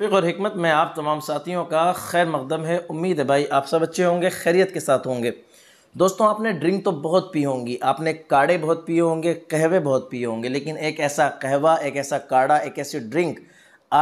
फ़िक्र और हमत में आप तमाम साथियों का खैर मकदम है उम्मीद है भाई आप सब अच्छे होंगे खैरियत के साथ होंगे दोस्तों आपने ड्रिंक तो बहुत पी होंगी आपने काढ़े बहुत पिए होंगे कहवे बहुत पिए होंगे लेकिन एक ऐसा कहवा एक ऐसा काढ़ा एक ऐसी ड्रिंक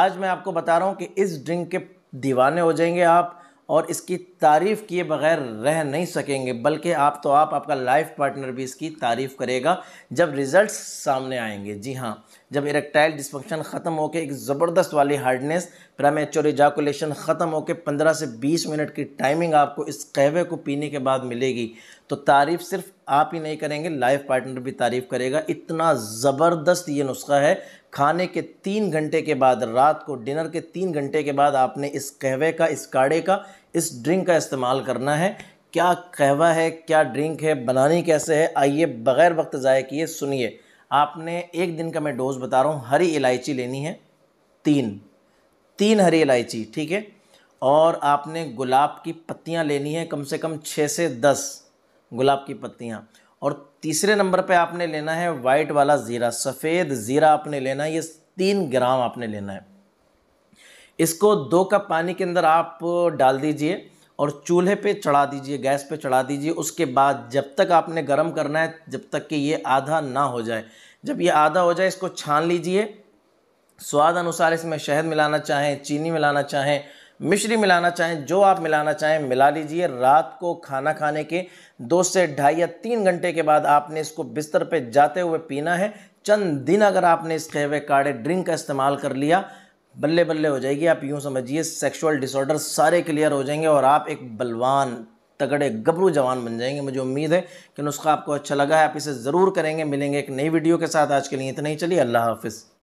आज मैं आपको बता रहा हूँ कि इस ड्रिंक के दीवाने हो जाएंगे आप और इसकी तारीफ़ किए बगैर रह नहीं सकेंगे बल्कि आप तो आप आपका लाइफ पार्टनर भी इसकी तारीफ़ करेगा जब रिज़ल्ट सामने आएंगे जी हाँ जब इरेक्टाइल डिस्फंक्शन ख़त्म होकर एक ज़बरदस्त वाली हार्डनेस प्रामेचोर इजाकुलेशन ख़त्म होकर 15 से 20 मिनट की टाइमिंग आपको इस कहवे को पीने के बाद मिलेगी तो तारीफ़ सिर्फ आप ही नहीं करेंगे लाइफ पार्टनर भी तारीफ़ करेगा इतना ज़बरदस्त ये नुस्खा है खाने के तीन घंटे के बाद रात को डिनर के तीन घंटे के बाद आपने इस कहवे का इस काढ़े का इस ड्रिंक का इस्तेमाल करना है क्या कहवा है क्या ड्रिंक है बनानी कैसे है आइए बग़ैर वक्त ज़ाय किए सुनिए आपने एक दिन का मैं डोज़ बता रहा हूँ हरी इलायची लेनी है तीन तीन हरी इलायची ठीक है और आपने गुलाब की पत्तियाँ लेनी है कम से कम छः से दस गुलाब की पत्तियाँ और तीसरे नंबर पे आपने लेना है वाइट वाला ज़ीरा सफ़ेद ज़ीरा आपने लेना है ये तीन ग्राम आपने लेना है इसको दो कप पानी के अंदर आप डाल दीजिए और चूल्हे पे चढ़ा दीजिए गैस पे चढ़ा दीजिए उसके बाद जब तक आपने गर्म करना है जब तक कि ये आधा ना हो जाए जब ये आधा हो जाए इसको छान लीजिए स्वाद अनुसार इसमें शहद मिलाना चाहें चीनी मिलाना चाहें मिश्री मिलाना चाहें जो आप मिलाना चाहें मिला लीजिए रात को खाना खाने के दो से ढाई या तीन घंटे के बाद आपने इसको बिस्तर पे जाते हुए पीना है चंद दिन अगर आपने इस कहवे काढ़े ड्रिंक का इस्तेमाल कर लिया बल्ले बल्ले हो जाएगी आप यूँ समझिए सेक्सुअल डिसऑर्डर सारे क्लियर हो जाएंगे और आप एक बलवान तगड़े गबरू जवान बन जाएंगे मुझे उम्मीद है कि नुस्खा आपको अच्छा लगा है आप इसे ज़रूर करेंगे मिलेंगे एक नई वीडियो के साथ आज के लिए इतना ही चलिए अल्लाह हाफिज़